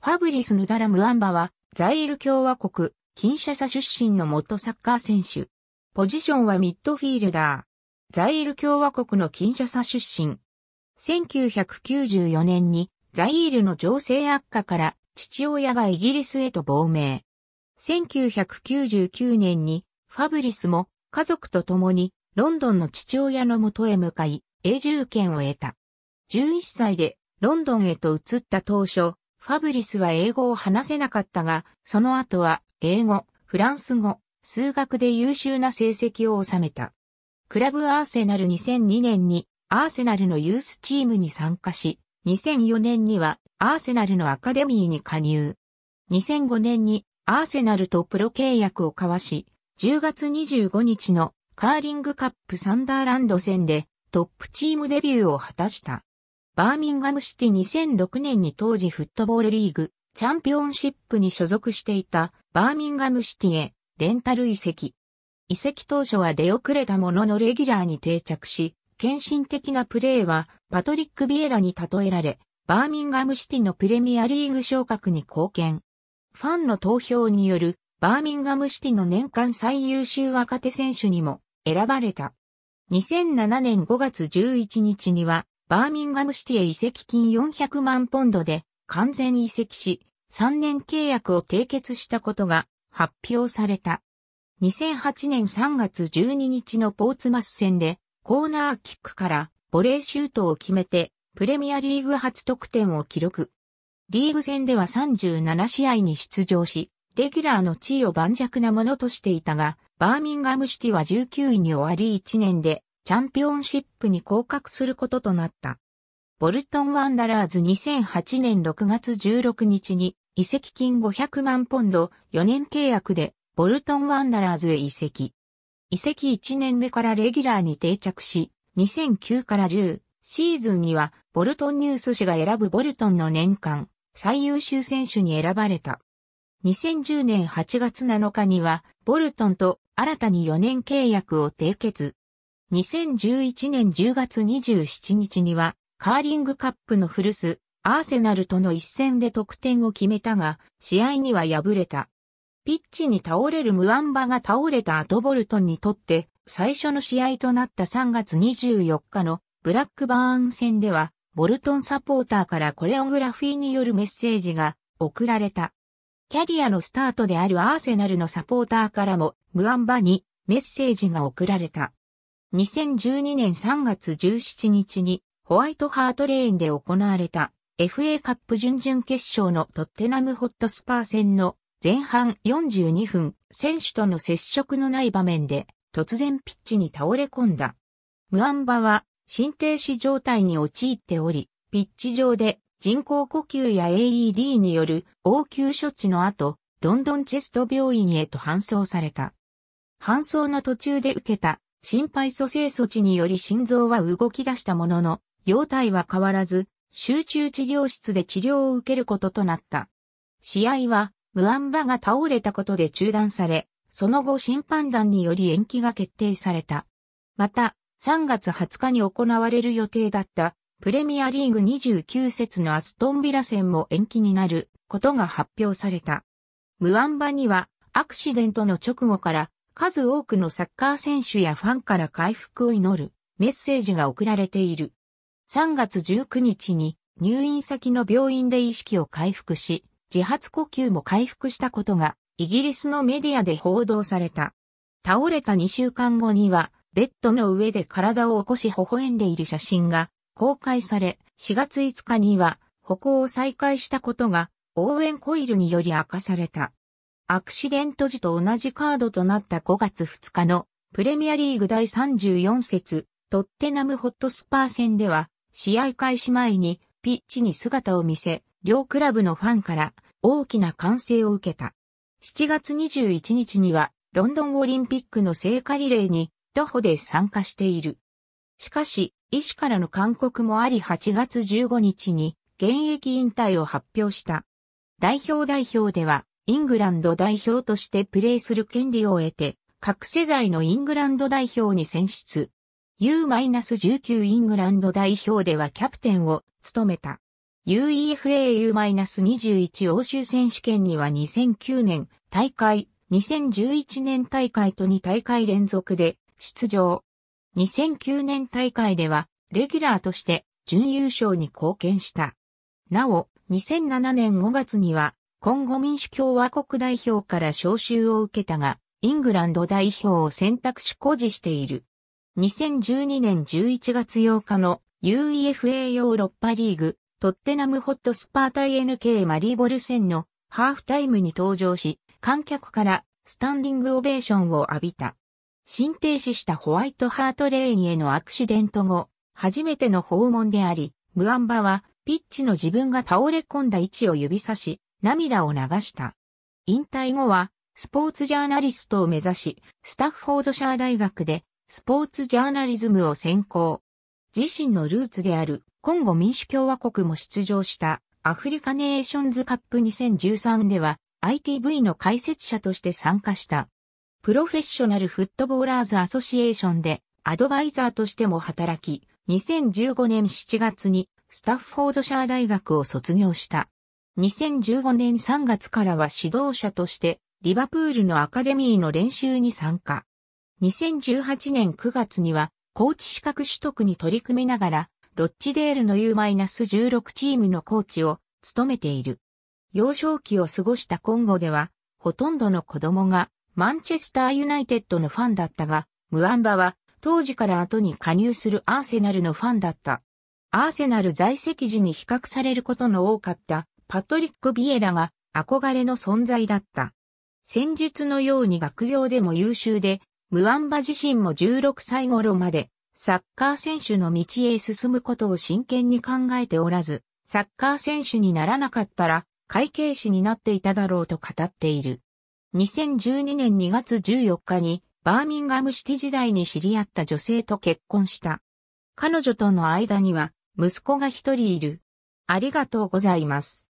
ファブリス・ヌダラ・ムアンバは、ザイール共和国、キンシャサ出身の元サッカー選手。ポジションはミッドフィールダー。ザイール共和国のキンシャサ出身。1994年に、ザイールの情勢悪化から、父親がイギリスへと亡命。1999年に、ファブリスも、家族と共に、ロンドンの父親のもとへ向かい、永住権を得た。11歳で、ロンドンへと移った当初、ファブリスは英語を話せなかったが、その後は英語、フランス語、数学で優秀な成績を収めた。クラブアーセナル2002年にアーセナルのユースチームに参加し、2004年にはアーセナルのアカデミーに加入。2005年にアーセナルとプロ契約を交わし、10月25日のカーリングカップサンダーランド戦でトップチームデビューを果たした。バーミンガムシティ2006年に当時フットボールリーグ、チャンピオンシップに所属していたバーミンガムシティへレンタル移籍。移籍当初は出遅れたもののレギュラーに定着し、献身的なプレーはパトリック・ビエラに例えられ、バーミンガムシティのプレミアリーグ昇格に貢献。ファンの投票によるバーミンガムシティの年間最優秀若手選手にも選ばれた。2007年5月11日にはバーミンガムシティへ移籍金400万ポンドで完全移籍し、3年契約を締結したことが発表された。2008年3月12日のポーツマス戦でコーナーキックからボレーシュートを決めてプレミアリーグ初得点を記録。リーグ戦では37試合に出場し、レギュラーの地位を盤石なものとしていたが、バーミンガムシティは19位に終わり1年でチャンピオンシップに降格することとなった。ボルトンワンダラーズ2008年6月16日に移籍金500万ポンド4年契約でボルトンワンダラーズへ移籍。移籍1年目からレギュラーに定着し、2009から10シーズンにはボルトンニュース氏が選ぶボルトンの年間最優秀選手に選ばれた。2010年8月7日にはボルトンと新たに4年契約を締結。2011年10月27日には、カーリングカップの古巣、アーセナルとの一戦で得点を決めたが、試合には敗れた。ピッチに倒れるムアンバが倒れた後ボルトンにとって、最初の試合となった3月24日のブラックバーン戦では、ボルトンサポーターからコレオグラフィーによるメッセージが送られた。キャリアのスタートであるアーセナルのサポーターからもムアンバにメッセージが送られた。2012年3月17日にホワイトハートレーンで行われた FA カップ準々決勝のトッテナムホットスパー戦の前半42分選手との接触のない場面で突然ピッチに倒れ込んだ。ムアンバは心停止状態に陥っており、ピッチ上で人工呼吸や AED による応急処置の後、ロンドンチェスト病院へと搬送された。搬送の途中で受けた心肺蘇生措置により心臓は動き出したものの、容態は変わらず、集中治療室で治療を受けることとなった。試合は、ムアンバが倒れたことで中断され、その後審判団により延期が決定された。また、3月20日に行われる予定だった、プレミアリーグ29節のアストンビラ戦も延期になることが発表された。ムアンバには、アクシデントの直後から数多くのサッカー選手やファンから回復を祈るメッセージが送られている。3月19日に入院先の病院で意識を回復し、自発呼吸も回復したことがイギリスのメディアで報道された。倒れた2週間後には、ベッドの上で体を起こし微笑んでいる写真が公開され、4月5日には歩行を再開したことが応援コイルにより明かされた。アクシデント時と同じカードとなった5月2日のプレミアリーグ第34節トッテナムホットスパー戦では試合開始前にピッチに姿を見せ、両クラブのファンから大きな歓声を受けた。7月21日にはロンドンオリンピックの聖火リレーに徒歩で参加している。しかし、医師からの勧告もあり8月15日に現役引退を発表した。代表代表ではイングランド代表としてプレーする権利を得て、各世代のイングランド代表に選出。U-19 イングランド代表ではキャプテンを務めた。UEFA-U-21 欧州選手権には2009年大会、2011年大会と2大会連続で出場。2009年大会ではレギュラーとして準優勝に貢献した。なお、2007年5月には今後民主共和国代表から招集を受けたが、イングランド代表を選択肢誇示している。2012年11月8日の UEFA ヨーロッパリーグ、トッテナムホットスパータイ。n k マリーボル戦のハーフタイムに登場し、観客からスタンディングオベーションを浴びた。新停止したホワイトハートレーンへのアクシデント後、初めての訪問であり、ムアンバはピッチの自分が倒れ込んだ位置を指さし、涙を流した。引退後は、スポーツジャーナリストを目指し、スタッフォードシャー大学で、スポーツジャーナリズムを専攻。自身のルーツである、コンゴ民主共和国も出場した、アフリカネーションズカップ2013では、ITV の解説者として参加した。プロフェッショナルフットボーラーズアソシエーションで、アドバイザーとしても働き、2015年7月に、スタッフォードシャー大学を卒業した。2015年3月からは指導者としてリバプールのアカデミーの練習に参加。2018年9月にはコーチ資格取得に取り組みながらロッチデールの U-16 チームのコーチを務めている。幼少期を過ごした今後ではほとんどの子供がマンチェスターユナイテッドのファンだったが、ムアンバは当時から後に加入するアーセナルのファンだった。アーセナル在籍時に比較されることの多かったパトリック・ビエラが憧れの存在だった。戦術のように学業でも優秀で、ムアンバ自身も16歳頃までサッカー選手の道へ進むことを真剣に考えておらず、サッカー選手にならなかったら会計士になっていただろうと語っている。2012年2月14日にバーミンガムシティ時代に知り合った女性と結婚した。彼女との間には息子が一人いる。ありがとうございます。